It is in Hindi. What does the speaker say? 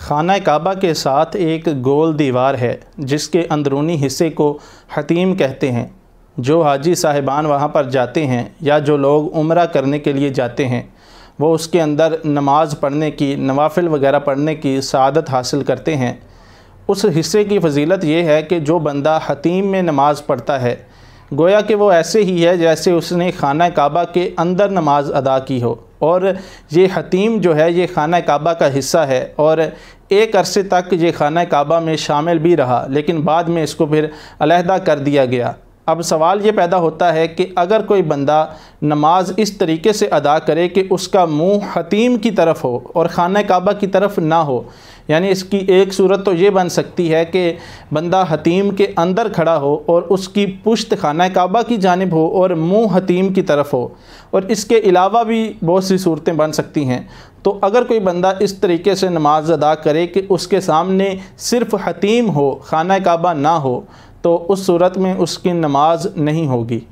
खाना काबा के साथ एक गोल दीवार है जिसके अंदरूनी हिस्से को हतीम कहते हैं जो हाजी साहिबान वहाँ पर जाते हैं या जो लोग उम्र करने के लिए जाते हैं वो उसके अंदर नमाज पढ़ने की नवाफिल वगैरह पढ़ने की सदत हासिल करते हैं उस हिस्से की फजीलत यह है कि जो बंदा हतीम में नमाज़ पढ़ता है गोया कि वो ऐसे ही है जैसे उसने खाना काबा के अंदर नमाज अदा की हो और ये हतीम जो है ये खाना काबा का हिस्सा है और एक अरसे तक ये खाना काबा में शामिल भी रहा लेकिन बाद में इसको फिर अलहदा कर दिया गया अब सवाल ये पैदा होता है कि अगर कोई बंदा नमाज इस तरीके से अदा करे कि उसका मुंह हतीम की तरफ हो और खान काबा की तरफ ना हो यानी इसकी एक सूरत तो ये बन सकती है कि बंदा हतीम के अंदर खड़ा हो और उसकी पुश्त खाना काबा की जानब हो और मुंह हतीम की तरफ हो और इसके अलावा भी बहुत सी सूरतें बन सकती हैं तो अगर कोई बंदा इस तरीके से नमाज अदा करे कि उसके सामने सिर्फ़ हतीम हो खाना काबा ना हो तो उस सूरत में उसकी नमाज नहीं होगी